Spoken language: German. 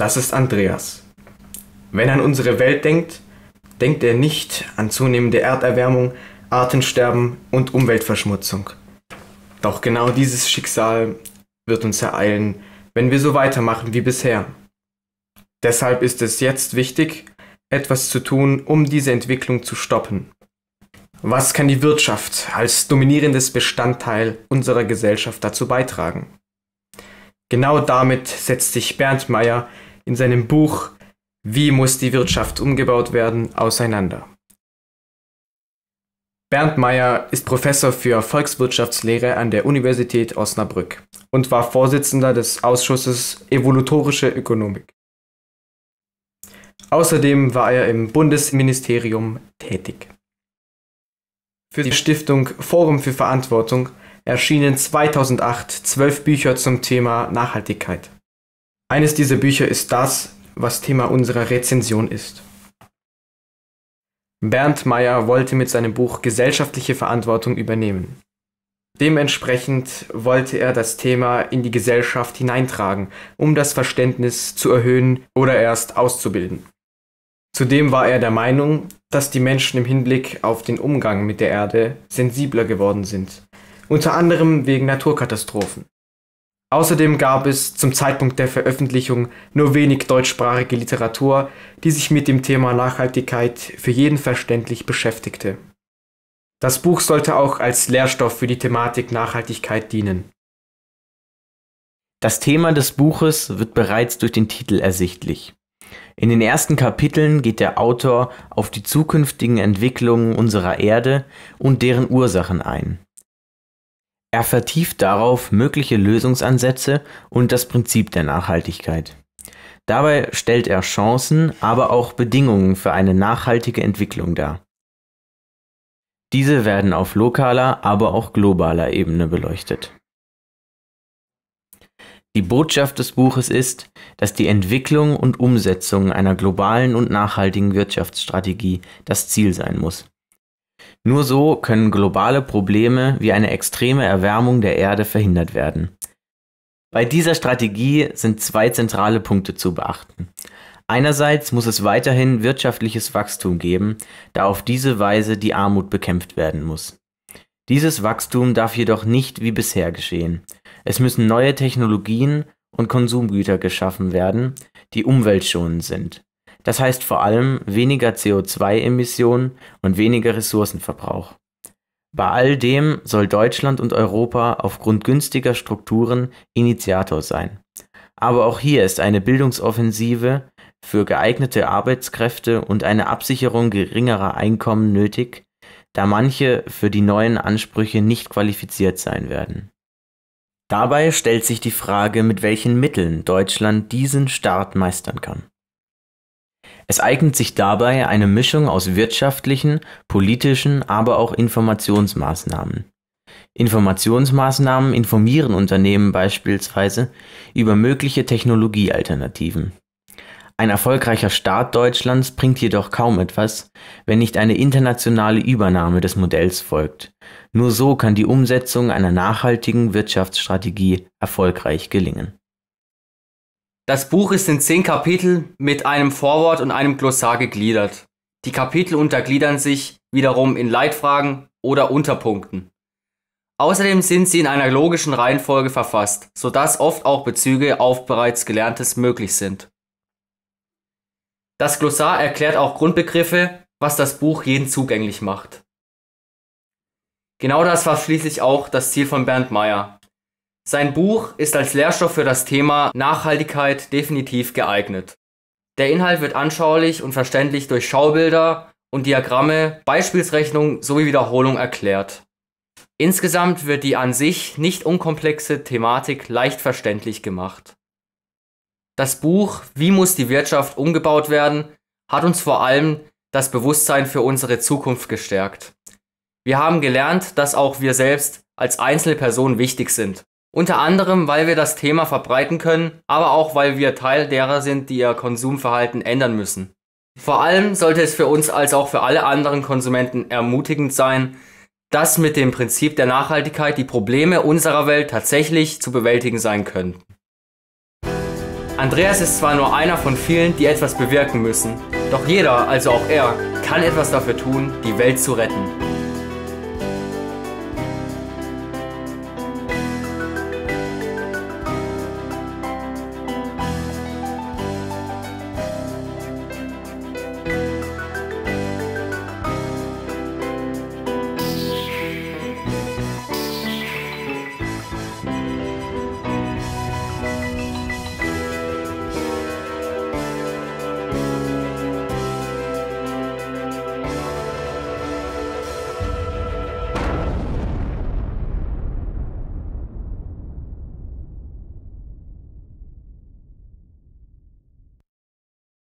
Das ist Andreas. Wenn er an unsere Welt denkt, denkt er nicht an zunehmende Erderwärmung, Artensterben und Umweltverschmutzung. Doch genau dieses Schicksal wird uns ereilen, wenn wir so weitermachen wie bisher. Deshalb ist es jetzt wichtig, etwas zu tun, um diese Entwicklung zu stoppen. Was kann die Wirtschaft als dominierendes Bestandteil unserer Gesellschaft dazu beitragen? Genau damit setzt sich Bernd Meyer in seinem Buch Wie muss die Wirtschaft umgebaut werden auseinander. Bernd Meyer ist Professor für Volkswirtschaftslehre an der Universität Osnabrück und war Vorsitzender des Ausschusses Evolutorische Ökonomik. Außerdem war er im Bundesministerium tätig. Für die Stiftung Forum für Verantwortung erschienen 2008 zwölf Bücher zum Thema Nachhaltigkeit. Eines dieser Bücher ist das, was Thema unserer Rezension ist. Bernd Meyer wollte mit seinem Buch gesellschaftliche Verantwortung übernehmen. Dementsprechend wollte er das Thema in die Gesellschaft hineintragen, um das Verständnis zu erhöhen oder erst auszubilden. Zudem war er der Meinung, dass die Menschen im Hinblick auf den Umgang mit der Erde sensibler geworden sind, unter anderem wegen Naturkatastrophen. Außerdem gab es zum Zeitpunkt der Veröffentlichung nur wenig deutschsprachige Literatur, die sich mit dem Thema Nachhaltigkeit für jeden verständlich beschäftigte. Das Buch sollte auch als Lehrstoff für die Thematik Nachhaltigkeit dienen. Das Thema des Buches wird bereits durch den Titel ersichtlich. In den ersten Kapiteln geht der Autor auf die zukünftigen Entwicklungen unserer Erde und deren Ursachen ein. Er vertieft darauf mögliche Lösungsansätze und das Prinzip der Nachhaltigkeit. Dabei stellt er Chancen, aber auch Bedingungen für eine nachhaltige Entwicklung dar. Diese werden auf lokaler, aber auch globaler Ebene beleuchtet. Die Botschaft des Buches ist, dass die Entwicklung und Umsetzung einer globalen und nachhaltigen Wirtschaftsstrategie das Ziel sein muss. Nur so können globale Probleme wie eine extreme Erwärmung der Erde verhindert werden. Bei dieser Strategie sind zwei zentrale Punkte zu beachten. Einerseits muss es weiterhin wirtschaftliches Wachstum geben, da auf diese Weise die Armut bekämpft werden muss. Dieses Wachstum darf jedoch nicht wie bisher geschehen. Es müssen neue Technologien und Konsumgüter geschaffen werden, die umweltschonend sind. Das heißt vor allem weniger CO2-Emissionen und weniger Ressourcenverbrauch. Bei all dem soll Deutschland und Europa aufgrund günstiger Strukturen Initiator sein. Aber auch hier ist eine Bildungsoffensive für geeignete Arbeitskräfte und eine Absicherung geringerer Einkommen nötig, da manche für die neuen Ansprüche nicht qualifiziert sein werden. Dabei stellt sich die Frage, mit welchen Mitteln Deutschland diesen Start meistern kann. Es eignet sich dabei eine Mischung aus wirtschaftlichen, politischen, aber auch Informationsmaßnahmen. Informationsmaßnahmen informieren Unternehmen beispielsweise über mögliche Technologiealternativen. Ein erfolgreicher Start Deutschlands bringt jedoch kaum etwas, wenn nicht eine internationale Übernahme des Modells folgt. Nur so kann die Umsetzung einer nachhaltigen Wirtschaftsstrategie erfolgreich gelingen. Das Buch ist in zehn Kapitel mit einem Vorwort und einem Glossar gegliedert. Die Kapitel untergliedern sich wiederum in Leitfragen oder Unterpunkten. Außerdem sind sie in einer logischen Reihenfolge verfasst, sodass oft auch Bezüge auf bereits Gelerntes möglich sind. Das Glossar erklärt auch Grundbegriffe, was das Buch jeden zugänglich macht. Genau das war schließlich auch das Ziel von Bernd Meyer, sein Buch ist als Lehrstoff für das Thema Nachhaltigkeit definitiv geeignet. Der Inhalt wird anschaulich und verständlich durch Schaubilder und Diagramme, Beispielsrechnungen sowie Wiederholung erklärt. Insgesamt wird die an sich nicht unkomplexe Thematik leicht verständlich gemacht. Das Buch Wie muss die Wirtschaft umgebaut werden hat uns vor allem das Bewusstsein für unsere Zukunft gestärkt. Wir haben gelernt, dass auch wir selbst als einzelne Personen wichtig sind unter anderem, weil wir das Thema verbreiten können, aber auch weil wir Teil derer sind, die ihr Konsumverhalten ändern müssen. Vor allem sollte es für uns als auch für alle anderen Konsumenten ermutigend sein, dass mit dem Prinzip der Nachhaltigkeit die Probleme unserer Welt tatsächlich zu bewältigen sein können. Andreas ist zwar nur einer von vielen, die etwas bewirken müssen, doch jeder, also auch er, kann etwas dafür tun, die Welt zu retten.